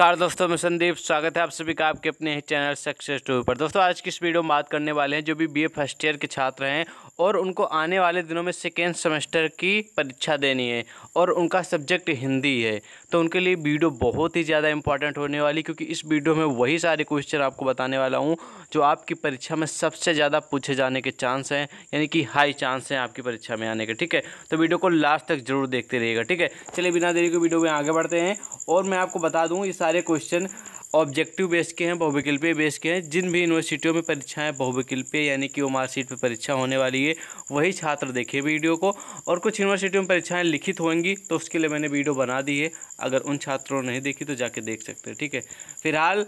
नमस्कार दोस्तों मैं संदीप स्वागत है आप सभी का आपके अपने चैनल सक्सेस टू पर दोस्तों आज की इस वीडियो में बात करने वाले हैं जो भी बीए फर्स्ट ईयर के छात्र हैं और उनको आने वाले दिनों में सेकेंड सेमेस्टर की परीक्षा देनी है और उनका सब्जेक्ट हिंदी है तो उनके लिए वीडियो बहुत ही ज़्यादा इंपॉर्टेंट होने वाली क्योंकि इस वीडियो में वही सारे क्वेश्चन आपको बताने वाला हूँ जो आपकी परीक्षा में सबसे ज़्यादा पूछे जाने के चांस हैं यानी कि हाई चांस हैं आपकी परीक्षा में आने के ठीक है तो वीडियो को लास्ट तक जरूर देखते रहिएगा ठीक है चलिए बिना देरी के वीडियो में आगे बढ़ते हैं और मैं आपको बता दूँ ये सारे क्वेश्चन ऑब्जेक्टिव बेस के हैं बहुविकल्पीय बेस के हैं जिन भी यूनिवर्सिटियों में परीक्षाएं बहुविकल्पीय यानी कि वो मार्कशीट पर परीक्षा होने वाली है वही छात्र देखे वीडियो को और कुछ यूनिवर्सिटियों में परीक्षाएं लिखित होंगी तो उसके लिए मैंने वीडियो बना दी है अगर उन छात्रों ने नहीं देखी तो जाके देख सकते हैं ठीक है फिलहाल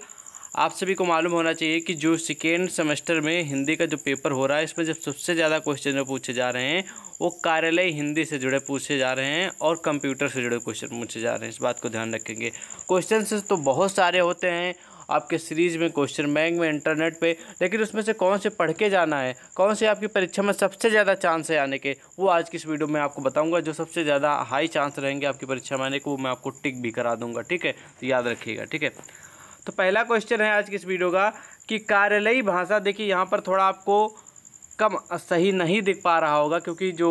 आप सभी को मालूम होना चाहिए कि जो सेकेंड सेमेस्टर में हिंदी का जो पेपर हो रहा है इसमें जब सबसे ज़्यादा क्वेश्चन जो पूछे जा रहे हैं वो कार्यालय हिंदी से जुड़े पूछे जा रहे हैं और कंप्यूटर से जुड़े क्वेश्चन पूछे जा रहे हैं इस बात को ध्यान रखेंगे क्वेश्चन तो बहुत सारे होते हैं आपके सीरीज़ में क्वेश्चन बैंक में इंटरनेट पे लेकिन उसमें से कौन से पढ़ के जाना है कौन से आपकी परीक्षा में सबसे ज़्यादा चांस है आने के वो आज की इस वीडियो में आपको बताऊंगा जो सबसे ज़्यादा हाई चांस रहेंगे आपकी परीक्षा में आने के वो मैं आपको टिक भी करा दूंगा ठीक है तो याद रखिएगा ठीक है तो पहला क्वेश्चन है आज की इस वीडियो का कि कार्यालयी भाषा देखिए यहाँ पर थोड़ा आपको कम सही नहीं दिख पा रहा होगा क्योंकि जो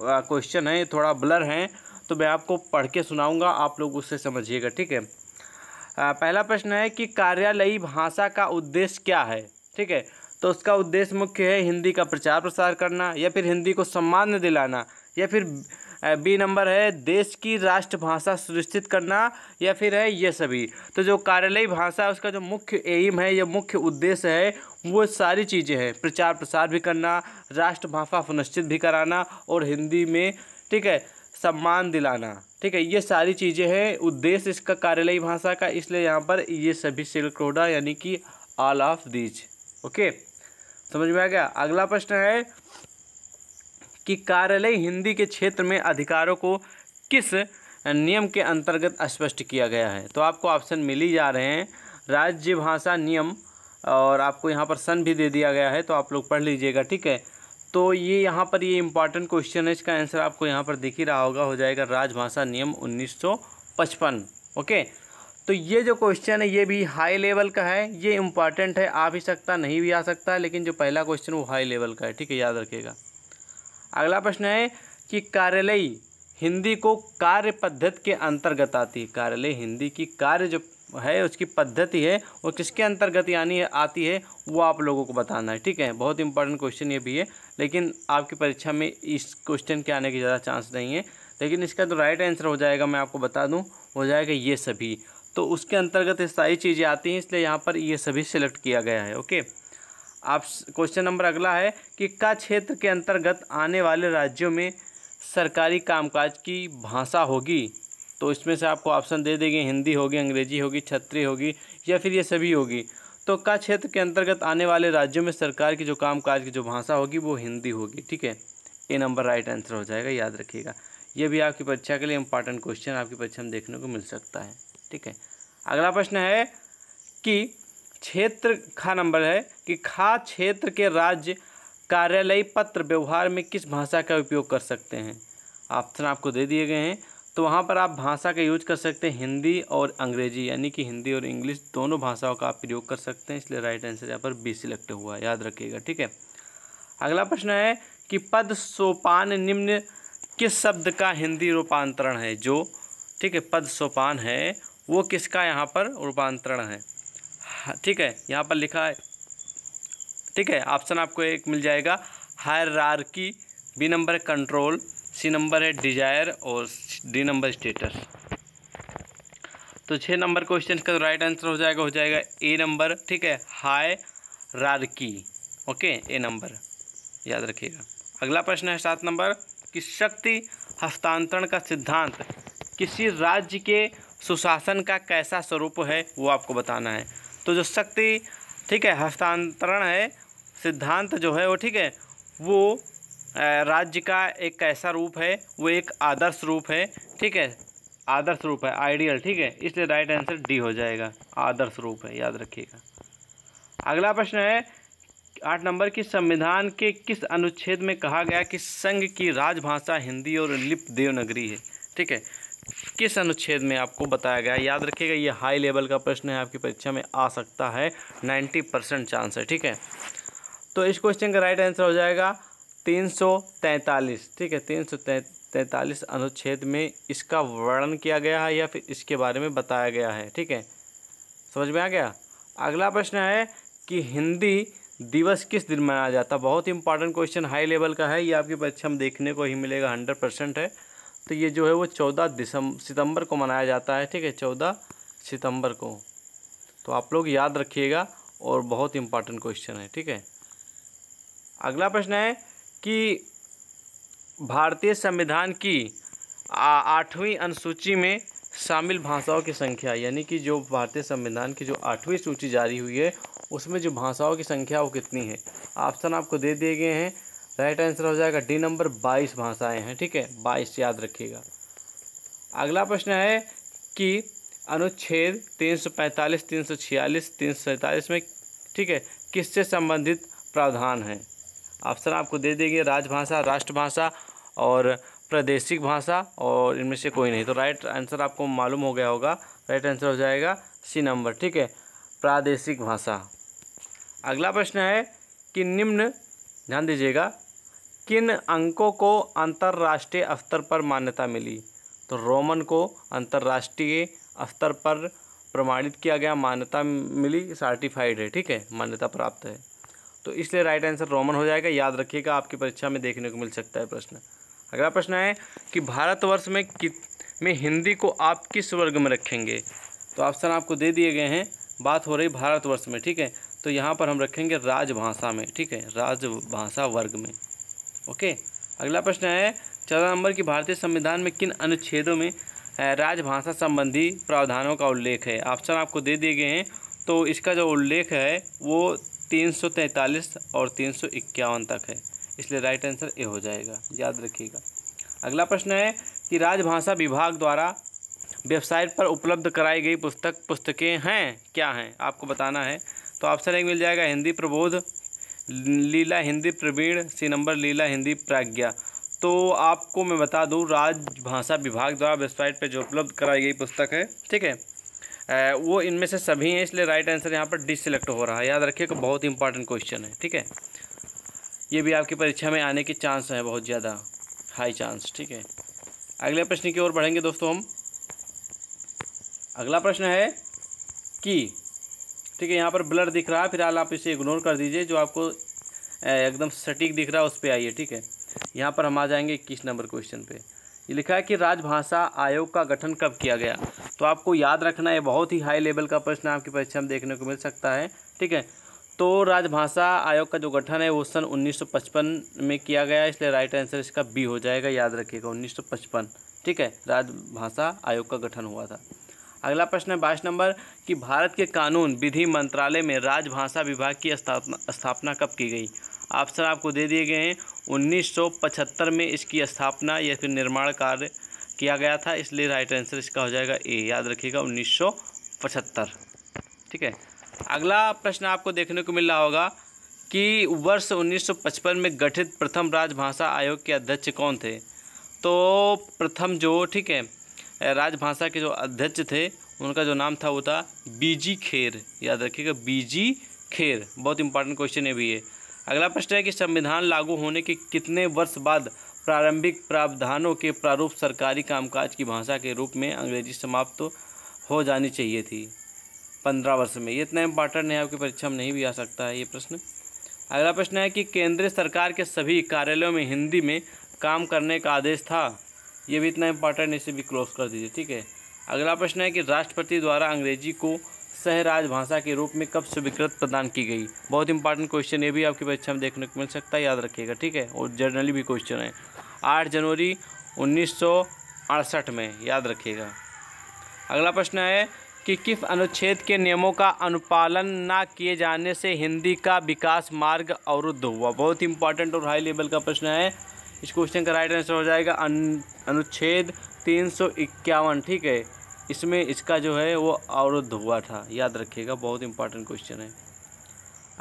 क्वेश्चन है थोड़ा ब्लर हैं तो मैं आपको पढ़ के सुनाऊँगा आप लोग उससे समझिएगा ठीक है पहला प्रश्न है कि कार्यालयी भाषा का उद्देश्य क्या है ठीक है तो उसका उद्देश्य मुख्य है हिंदी का प्रचार प्रसार करना या फिर हिंदी को सम्मान दिलाना या फिर बी नंबर है देश की राष्ट्रभाषा सुनिश्चित करना या फिर है ये सभी तो जो कार्यालयी भाषा उसका जो मुख्य एम है या मुख्य उद्देश्य है वो सारी चीज़ें हैं प्रचार प्रसार भी करना राष्ट्रभाषा सुनिश्चित भी कराना और हिंदी में ठीक है सम्मान दिलाना ठीक है ये सारी चीज़ें हैं उद्देश्य इसका कार्यालयी भाषा का इसलिए यहाँ पर ये सभी सिल्क यानी कि ऑल ऑफ दीज ओके समझ में आ गया अगला प्रश्न है कि कार्यालय हिंदी के क्षेत्र में अधिकारों को किस नियम के अंतर्गत स्पष्ट किया गया है तो आपको ऑप्शन मिल ही जा रहे हैं राज्य भाषा नियम और आपको यहाँ पर सन भी दे दिया गया है तो आप लोग पढ़ लीजिएगा ठीक है तो ये यहाँ पर ये इम्पॉर्टेंट क्वेश्चन है इसका आंसर आपको यहाँ पर दिख ही रहा होगा हो जाएगा राजभाषा नियम 1955 ओके तो ये जो क्वेश्चन है ये भी हाई लेवल का है ये इम्पॉर्टेंट है आ भी सकता नहीं भी आ सकता लेकिन जो पहला क्वेश्चन वो हाई लेवल का है ठीक है याद रखिएगा अगला प्रश्न है कि कार्यालय हिंदी को कार्य पद्धति के अंतर्गत आती है कार्यालय हिंदी की कार्य जो है उसकी पद्धति है वो किसके अंतर्गत यानी आती है वो आप लोगों को बताना है ठीक है बहुत इंपॉर्टेंट क्वेश्चन ये भी है लेकिन आपकी परीक्षा में इस क्वेश्चन के आने की ज़्यादा चांस नहीं है लेकिन इसका तो राइट आंसर हो जाएगा मैं आपको बता दूँ हो जाएगा ये सभी तो उसके अंतर्गत ये सारी चीज़ें आती हैं इसलिए यहाँ पर ये सभी सिलेक्ट किया गया है ओके आप क्वेश्चन नंबर अगला है कि का क्षेत्र के अंतर्गत आने वाले राज्यों में सरकारी कामकाज की भाषा होगी तो इसमें से आपको ऑप्शन दे देंगे हिंदी होगी अंग्रेजी होगी छत्री होगी या फिर ये सभी होगी तो का क्षेत्र के अंतर्गत आने वाले राज्यों में सरकार की जो कामकाज की जो भाषा होगी वो हिंदी होगी ठीक है ए नंबर राइट आंसर हो जाएगा याद रखिएगा ये भी आपकी परीक्षा के लिए इंपॉर्टेंट क्वेश्चन आपकी परीक्षा में देखने को मिल सकता है ठीक है अगला प्रश्न है कि क्षेत्र खा नंबर है कि खा क्षेत्र के राज्य कार्यालय पत्र व्यवहार में किस भाषा का उपयोग कर सकते हैं ऑप्शन आपको दे दिए गए हैं तो वहाँ पर आप भाषा का यूज कर सकते हैं हिंदी और अंग्रेजी यानी कि हिंदी और इंग्लिश दोनों भाषाओं का आप प्रयोग कर सकते हैं इसलिए राइट आंसर यहाँ पर बी सिलेक्ट हुआ याद रखिएगा ठीक है अगला प्रश्न है कि पद सोपान निम्न किस शब्द का हिंदी रूपांतरण है जो ठीक है पद सोपान है वो किसका यहाँ पर रूपांतरण है हाँ, ठीक है यहाँ पर लिखा है ठीक है ऑप्शन आपको एक मिल जाएगा हायर बी नंबर है कंट्रोल सी नंबर है डिजायर और डी नंबर स्टेटस तो छः नंबर क्वेश्चन का राइट तो आंसर हो जाएगा हो जाएगा ए नंबर ठीक है हाय रारकी ओके ए नंबर याद रखिएगा अगला प्रश्न है सात नंबर कि शक्ति हस्तांतरण का सिद्धांत किसी राज्य के सुशासन का कैसा स्वरूप है वो आपको बताना है तो जो शक्ति ठीक है हस्तांतरण है सिद्धांत जो है वो ठीक है वो राज्य का एक ऐसा रूप है वो एक आदर्श रूप है ठीक है आदर्श रूप है आइडियल ठीक है इसलिए राइट आंसर डी हो जाएगा आदर्श रूप है याद रखिएगा अगला प्रश्न है आठ नंबर की संविधान के किस अनुच्छेद में कहा गया कि संघ की राजभाषा हिंदी और लिप देवनगरी है ठीक है किस अनुच्छेद में आपको बताया गया याद रखिएगा ये हाई लेवल का प्रश्न है आपकी परीक्षा में आ सकता है नाइन्टी परसेंट चांस है ठीक है तो इस क्वेश्चन का राइट आंसर हो जाएगा तीन सौ तैंतालीस ठीक है तीन सौ तैंतालीस अनुच्छेद में इसका वर्णन किया गया है या फिर इसके बारे में बताया गया है ठीक है समझ में आ गया अगला प्रश्न है कि हिंदी दिवस किस दिन मनाया जाता बहुत इंपॉर्टेंट क्वेश्चन हाई लेवल का है ये आपकी परीक्षा में देखने को ही मिलेगा हंड्रेड परसेंट है तो ये जो है वो चौदह दिसंबर सितंबर को मनाया जाता है ठीक है चौदह सितंबर को तो आप लोग याद रखिएगा और बहुत इम्पॉर्टेंट क्वेश्चन है ठीक है अगला प्रश्न है कि भारतीय संविधान की आठवीं अनुसूची में शामिल भाषाओं की संख्या यानी कि जो भारतीय संविधान की जो आठवीं सूची जारी हुई है उसमें जो भाषाओं की संख्या वो कितनी है ऑप्शन आपको दे दिए गए हैं राइट आंसर हो जाएगा डी नंबर बाईस भाषाएं हैं ठीक है बाईस याद रखिएगा अगला प्रश्न है कि अनुच्छेद तीन सौ पैंतालीस तीन सौ छियालीस तीन सौ सैंतालीस में ठीक है किससे संबंधित प्रावधान हैं ऑप्शन आपको दे देंगे राजभाषा राष्ट्रभाषा और प्रादेशिक भाषा और इनमें से कोई नहीं तो राइट आंसर आपको मालूम हो गया होगा राइट आंसर हो जाएगा सी नंबर ठीक है प्रादेशिक भाषा अगला प्रश्न है कि निम्न ध्यान दीजिएगा किन अंकों को अंतर्राष्ट्रीय स्तर पर मान्यता मिली तो रोमन को अंतर्राष्ट्रीय स्तर पर प्रमाणित किया गया मान्यता मिली सर्टिफाइड है ठीक है मान्यता प्राप्त है तो इसलिए राइट आंसर रोमन हो जाएगा याद रखिएगा आपकी परीक्षा में देखने को मिल सकता है प्रश्न अगला प्रश्न है कि भारतवर्ष में कि में हिंदी को आप किस वर्ग में रखेंगे तो ऑप्शन आपको दे दिए गए हैं बात हो रही भारतवर्ष में ठीक है तो यहाँ पर हम रखेंगे राजभाषा में ठीक है राजभाषा वर्ग में ओके अगला प्रश्न है चौदह नंबर की भारतीय संविधान में किन अनुच्छेदों में राजभाषा संबंधी प्रावधानों का उल्लेख है ऑप्शन आपको दे दिए गए हैं तो इसका जो उल्लेख है वो तीन सौ तैंतालीस और तीन सौ इक्यावन तक है इसलिए राइट आंसर ए हो जाएगा याद रखिएगा अगला प्रश्न है कि राजभाषा विभाग द्वारा वेबसाइट पर उपलब्ध कराई गई पुस्तक पुस्तकें हैं क्या हैं आपको बताना है तो ऑप्शन एक मिल जाएगा हिंदी प्रबोध लीला हिंदी प्रवीण सी नंबर लीला हिंदी प्राज्ञा तो आपको मैं बता दूं राजभाषा विभाग द्वारा वेबसाइट पे जो उपलब्ध कराई गई पुस्तक है ठीक है वो इनमें से सभी हैं इसलिए राइट आंसर यहाँ पर डी हो रहा है याद रखिए कि बहुत ही इंपॉर्टेंट क्वेश्चन है ठीक है ये भी आपकी परीक्षा में आने के चांस हैं बहुत ज़्यादा हाई चांस ठीक है अगले प्रश्न की ओर बढ़ेंगे दोस्तों हम अगला प्रश्न है कि ठीक है यहाँ पर ब्लर दिख रहा है फिलहाल आप इसे इग्नोर कर दीजिए जो आपको एकदम सटीक दिख रहा है उस पर आइए ठीक है यहाँ पर हम आ जाएंगे इक्कीस नंबर क्वेश्चन पे ये लिखा है कि राजभाषा आयोग का गठन कब किया गया तो आपको याद रखना है बहुत ही हाई लेवल का प्रश्न आपकी परीक्षा में देखने को मिल सकता है ठीक है तो राजभाषा आयोग का जो गठन है वो सन 1955 में किया गया इसलिए राइट आंसर इसका बी हो जाएगा याद रखिएगा 1955 ठीक है राजभाषा आयोग का गठन हुआ था अगला प्रश्न है बाईस नंबर कि भारत के कानून विधि मंत्रालय में राजभाषा विभाग की स्थापना स्थापना कब की गई ऑप्शन आपको दे दिए गए हैं 1975 में इसकी स्थापना या फिर निर्माण कार्य किया गया था इसलिए राइट आंसर इसका हो जाएगा ए याद रखिएगा 1975 ठीक है अगला प्रश्न आपको देखने को मिल रहा होगा कि वर्ष 1955 में गठित प्रथम राजभाषा आयोग के अध्यक्ष कौन थे तो प्रथम जो ठीक है राजभाषा के जो अध्यक्ष थे उनका जो नाम था वो था बीजी खेर याद रखिएगा बीजी खेर बहुत इंपॉर्टेंट क्वेश्चन है भी ये अगला प्रश्न है कि संविधान लागू होने के कितने वर्ष बाद प्रारंभिक प्रावधानों के प्रारूप सरकारी कामकाज की भाषा के रूप में अंग्रेजी समाप्त तो हो जानी चाहिए थी पंद्रह वर्ष में ये इतना इम्पॉर्टेंट है आपकी परीक्षा में नहीं भी आ सकता है ये प्रश्न अगला प्रश्न है कि केंद्र सरकार के सभी कार्यालयों में हिंदी में काम करने का आदेश था ये भी इतना है इसे भी क्लोज कर दीजिए ठीक है अगला प्रश्न है कि राष्ट्रपति द्वारा अंग्रेजी को सहराज भाषा के रूप में कब स्वीकृत प्रदान की गई बहुत इंपॉर्टेंट क्वेश्चन ये भी आपकी परीक्षा में देखने को मिल सकता है याद रखिएगा ठीक है और जर्नली भी क्वेश्चन है आठ जनवरी उन्नीस में याद रखिएगा अगला प्रश्न है कि किस अनुच्छेद के नियमों का अनुपालन ना किए जाने से हिंदी का विकास मार्ग अवरुद्ध हुआ बहुत इंपॉर्टेंट और हाई लेवल का प्रश्न है इस क्वेश्चन का राइट आंसर हो जाएगा अनुच्छेद तीन सौ इक्यावन ठीक है इसमें इसका जो है वो अवरुद्ध हुआ था याद रखिएगा बहुत इंपॉर्टेंट क्वेश्चन है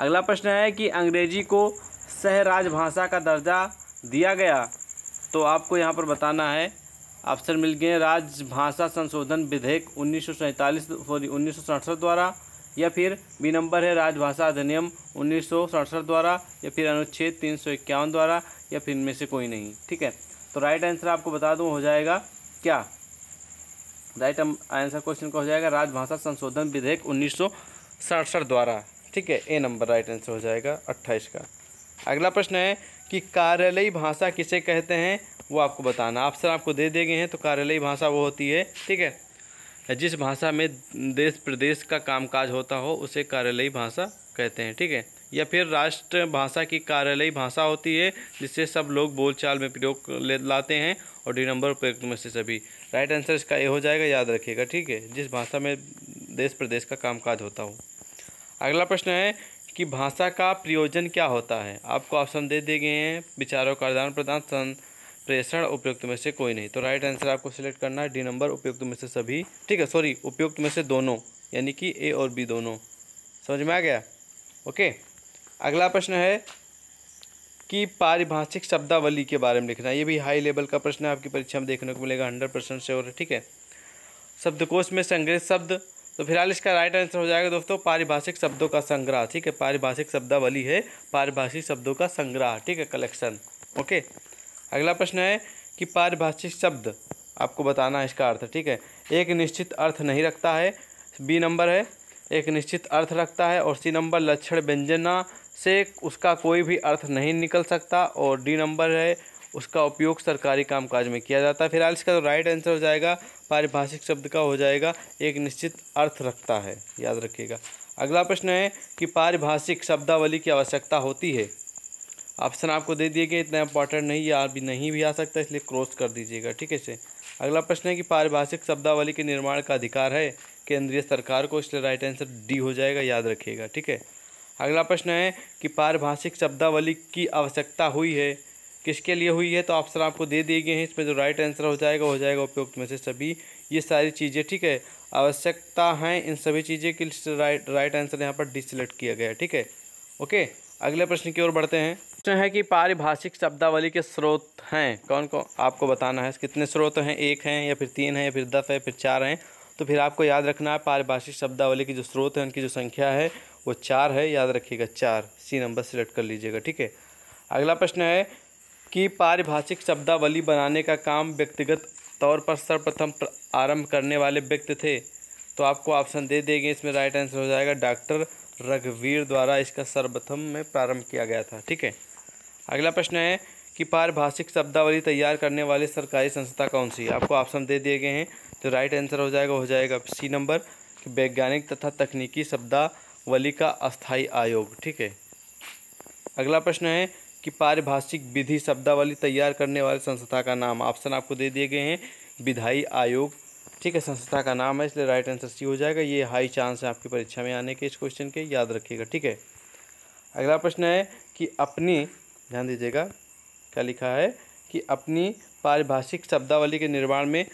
अगला प्रश्न है कि अंग्रेजी को सहराज भाषा का दर्जा दिया गया तो आपको यहाँ पर बताना है ऑप्शन मिल गए राजभाषा संशोधन विधेयक उन्नीस सौ सॉरी उन्नीस द्वारा या फिर बी नंबर है राजभाषा अधिनियम उन्नीस द्वारा या फिर अनुच्छेद तीन द्वारा या फिर इनमें से कोई नहीं ठीक है तो राइट आंसर आपको बता दूँ हो जाएगा क्या राइट आंसर क्वेश्चन का हो जाएगा राजभाषा संशोधन विधेयक उन्नीस द्वारा ठीक है ए नंबर राइट आंसर हो जाएगा अट्ठाईस का अगला प्रश्न है कि कार्यालयी भाषा किसे कहते हैं वो आपको बताना ऑप्शन आपको दे दिए गए हैं तो कार्यालयी भाषा वो होती है ठीक है जिस भाषा में देश प्रदेश का कामकाज होता हो उसे कार्यालयी भाषा कहते हैं ठीक है या फिर राष्ट्र भाषा की कार्यालयी भाषा होती है जिससे सब लोग बोलचाल में प्रयोग लाते हैं और डी नंबर प्रयुक्त में से सभी राइट आंसर इसका ये हो जाएगा याद रखिएगा ठीक है जिस भाषा में देश प्रदेश का कामकाज होता हो अगला प्रश्न है कि भाषा का प्रयोजन क्या होता है आपको ऑप्शन दे दिए गए हैं विचारों का आदान प्रदान प्रेषण उपयुक्त में से कोई नहीं तो राइट आंसर आपको सिलेक्ट करना है डी नंबर उपयुक्त में से सभी ठीक है सॉरी उपयुक्त में से दोनों यानी कि ए और बी दोनों समझ में आ गया ओके अगला प्रश्न है कि पारिभाषिक शब्दावली के बारे में लिखना है ये भी हाई लेवल का प्रश्न है आपकी परीक्षा में देखने को मिलेगा हंड्रेड परसेंट से और ठीक है शब्दकोश में संग्रहित शब्द तो फिलहाल इसका राइट आंसर हो जाएगा दोस्तों पारिभाषिक शब्दों का संग्रह ठीक है पारिभाषिक शब्दावली है पारिभाषिक शब्दों का संग्रह ठीक है कलेक्शन ओके अगला प्रश्न है कि पारिभाषिक शब्द आपको बताना है इसका अर्थ ठीक है एक निश्चित अर्थ नहीं रखता है बी नंबर है एक निश्चित अर्थ रखता है और सी नंबर लक्षण व्यंजना से उसका कोई भी अर्थ नहीं निकल सकता और डी नंबर है उसका उपयोग सरकारी कामकाज में किया जाता है फिलहाल इसका तो राइट आंसर हो जाएगा पारिभाषिक शब्द का हो जाएगा एक निश्चित अर्थ रखता है याद रखिएगा अगला प्रश्न है कि पारिभाषिक शब्दावली की आवश्यकता होती है ऑप्शन आपको दे दिए गए इतना इंपॉर्टेंट नहीं या अभी नहीं भी आ सकता इसलिए क्रॉस कर दीजिएगा ठीक है से अगला प्रश्न है कि पारिभाषिक शब्दावली के निर्माण का अधिकार है केंद्रीय सरकार को इसलिए राइट आंसर डी हो जाएगा याद रखिएगा ठीक है अगला प्रश्न है कि पारिभाषिक शब्दावली की आवश्यकता हुई है किसके लिए हुई है तो ऑप्शन आपको दे दिए गए हैं इसमें जो राइट आंसर हो जाएगा हो जाएगा उपयुक्त में से सभी ये सारी चीज़ें ठीक है आवश्यकता हैं इन सभी चीज़ें के राइट राइट आंसर यहाँ पर डी सिलेक्ट किया गया ठीक है ओके अगले प्रश्न की ओर बढ़ते हैं प्रश्न है कि पारिभाषिक शब्दावली के स्रोत हैं कौन कौन आपको बताना है कितने स्रोत हैं एक हैं या फिर तीन हैं या फिर दस है फिर चार हैं तो फिर आपको याद रखना है पारिभाषिक शब्दावली की जो स्रोत हैं उनकी जो संख्या है वो चार है याद रखिएगा चार सी नंबर सेलेक्ट कर लीजिएगा ठीक है अगला प्रश्न है कि पारिभाषिक शब्दावली बनाने का काम व्यक्तिगत तौर पर सर्वप्रथम आरंभ करने वाले व्यक्ति थे तो आपको ऑप्शन दे देंगे इसमें राइट आंसर हो जाएगा डॉक्टर रघुवीर द्वारा इसका सर्वप्रथम में प्रारंभ किया गया था ठीक है अगला प्रश्न है कि पारिभाषिक शब्दावली तैयार करने वाली सरकारी संस्था कौन सी आपको ऑप्शन दे दिए गए हैं तो राइट आंसर हो जाएगा हो जाएगा सी नंबर वैज्ञानिक तथा तकनीकी शब्दावली का अस्थायी आयोग ठीक है अगला प्रश्न है कि पारिभाषिक विधि शब्दावली तैयार करने वाली संस्था का नाम ऑप्शन आपको दे दिए गए हैं विधायी आयोग ठीक है संस्था का नाम है इसलिए राइट आंसर सी हो जाएगा ये हाई चांस है आपकी परीक्षा में आने के इस क्वेश्चन के याद रखिएगा ठीक है अगला प्रश्न है कि अपनी ध्यान दीजिएगा क्या लिखा है कि अपनी पारिभाषिक शब्दावली के निर्माण में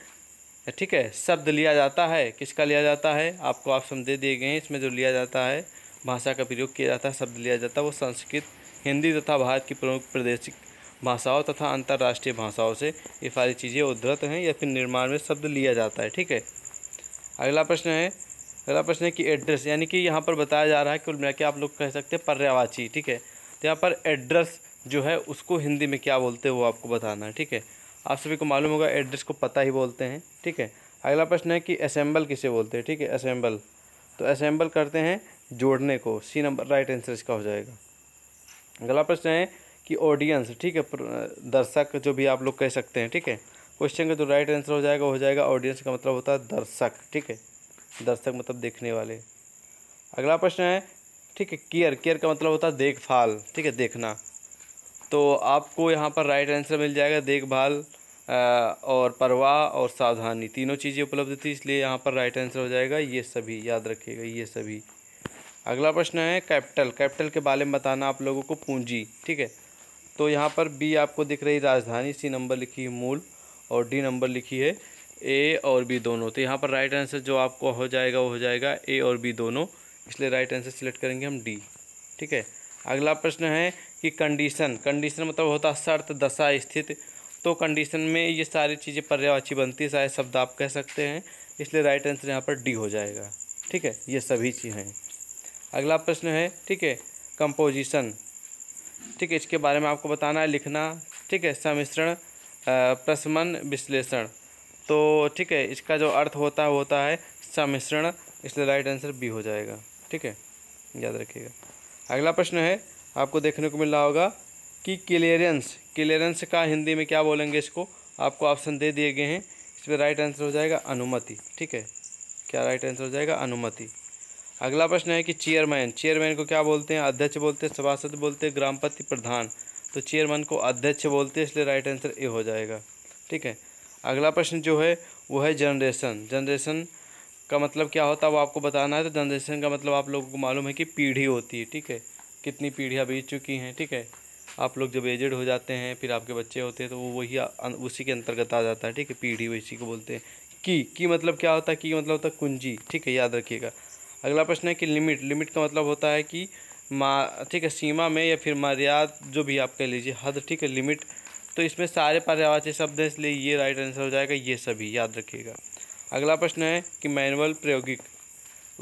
ठीक है शब्द लिया जाता है किसका लिया जाता है आपको ऑप्शन दे दिए गए हैं इसमें जो लिया जाता है भाषा का प्रयोग किया जाता है शब्द लिया जाता है वो संस्कृत हिंदी तथा भारत की प्रमुख प्रदेशिक भाषाओं तथा अंतर्राष्ट्रीय भाषाओं से ये सारी चीज़ें उद्धृत हैं या फिर निर्माण में शब्द लिया जाता है ठीक है अगला प्रश्न है अगला प्रश्न है कि एड्रेस यानी कि यहाँ पर बताया जा रहा है कुल मिला आप लोग कह सकते हैं पर्यावाची ठीक है तो यहाँ पर एड्रेस जो है उसको हिंदी में क्या बोलते हैं वो आपको बताना है ठीक है आप सभी को मालूम होगा एड्रेस को पता ही बोलते हैं ठीक है अगला प्रश्न है कि असेंबल किसे बोलते हैं ठीक है असेंबल तो असेंबल करते हैं जोड़ने को सी नंबर राइट आंसर इसका हो जाएगा अगला प्रश्न है कि ऑडियंस ठीक है दर्शक जो भी आप लोग कह सकते हैं ठीक है क्वेश्चन का जो राइट आंसर हो जाएगा हो जाएगा ऑडियंस का मतलब होता है दर्शक ठीक है दर्शक मतलब देखने वाले अगला प्रश्न है ठीक है केयर केयर का मतलब होता है देखभाल ठीक है देखना तो आपको यहाँ पर राइट आंसर मिल जाएगा देखभाल और परवाह और सावधानी तीनों चीज़ें उपलब्ध थी इसलिए यहाँ पर राइट आंसर हो जाएगा ये सभी याद रखिएगा ये सभी अगला प्रश्न है कैपिटल कैपिटल के बारे में बताना आप लोगों को पूंजी ठीक है तो यहाँ पर बी आपको दिख रही राजधानी सी नंबर लिखी है मूल और डी नंबर लिखी है ए और बी दोनों तो यहाँ पर राइट आंसर जो आपको हो जाएगा वो हो जाएगा ए और बी दोनों इसलिए राइट आंसर सिलेक्ट करेंगे हम डी ठीक है अगला प्रश्न है कि कंडीशन कंडीशन मतलब होता है शर्त दशा स्थिति तो कंडीशन में ये सारी चीज़ें पर्यावाची बनती है सारे शब्द आप कह सकते हैं इसलिए राइट आंसर यहाँ पर डी हो जाएगा ठीक है ये सभी चीज़ें हैं अगला प्रश्न है ठीक है कंपोजिशन ठीक है इसके बारे में आपको बताना है लिखना ठीक है सम्मिश्रण प्रसमन विश्लेषण तो ठीक है इसका जो अर्थ होता है होता है सम्मिश्रण इसलिए राइट आंसर बी हो जाएगा ठीक है याद रखिएगा अगला प्रश्न है आपको देखने को मिल रहा होगा कि क्लियरेंस क्लियरेंस का हिंदी में क्या बोलेंगे इसको आपको ऑप्शन दे दिए गए हैं इसमें राइट आंसर हो जाएगा अनुमति ठीक है क्या राइट आंसर हो जाएगा अनुमति अगला प्रश्न है कि चेयरमैन चेयरमैन को क्या बोलते हैं अध्यक्ष बोलते हैं सभासद बोलते हैं ग्रामपति प्रधान तो चेयरमैन को अध्यक्ष बोलते हैं इसलिए राइट आंसर ए हो जाएगा ठीक है अगला प्रश्न जो है वो है जनरेशन जनरेशन का मतलब क्या होता है वो आपको बताना है तो जनरेशन का मतलब आप लोगों को मालूम है कि पीढ़ी होती है ठीक है कितनी पीढ़ियाँ बीत चुकी हैं ठीक है आप लोग जब एजेड हो जाते हैं फिर आपके बच्चे होते हैं तो वो वही उसी के अंतर्गत आ जाता है ठीक है पीढ़ी वैसी को बोलते हैं की की मतलब क्या होता है की मतलब होता है कुंजी ठीक है याद रखिएगा अगला प्रश्न है कि लिमिट लिमिट का मतलब होता है कि मा ठीक है सीमा में या फिर मर्याद जो भी आप कह लीजिए हद ठीक है लिमिट तो इसमें सारे पर्यावाची शब्द हैं इसलिए ये राइट आंसर हो जाएगा ये सभी याद रखिएगा अगला प्रश्न है कि मैनुअल प्रायोगिक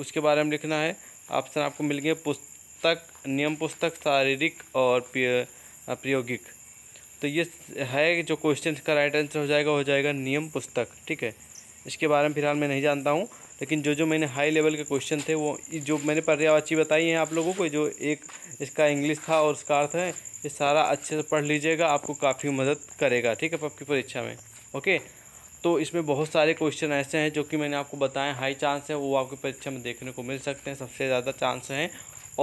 उसके बारे में लिखना है ऑप्शन आपको मिल गए पुस्तक नियम पुस्तक शारीरिक और प्रायोगिक तो ये है जो क्वेश्चन का राइट आंसर हो जाएगा हो जाएगा नियम पुस्तक ठीक है इसके बारे में फिलहाल मैं नहीं जानता हूँ लेकिन जो जो मैंने हाई लेवल के क्वेश्चन थे वो जो मैंने पर्यावाची बताई है आप लोगों को जो एक इसका इंग्लिश था और उसका अर्थ है ये सारा अच्छे से पढ़ लीजिएगा आपको काफ़ी मदद करेगा ठीक है आपकी परीक्षा में ओके तो इसमें बहुत सारे क्वेश्चन ऐसे हैं जो कि मैंने आपको बताया हाई चांस है वो आपकी परीक्षा में देखने को मिल सकते हैं सबसे ज़्यादा चांस हैं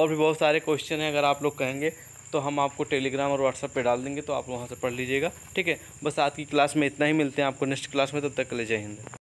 और भी बहुत सारे क्वेश्चन हैं अगर आप लोग कहेंगे तो हम आपको टेलीग्राम और व्हाट्सएप पे डाल देंगे तो आप वहाँ से पढ़ लीजिएगा ठीक है बस आज की क्लास में इतना ही मिलते हैं आपको नेक्स्ट क्लास में तब तक ले लिए जय हिंद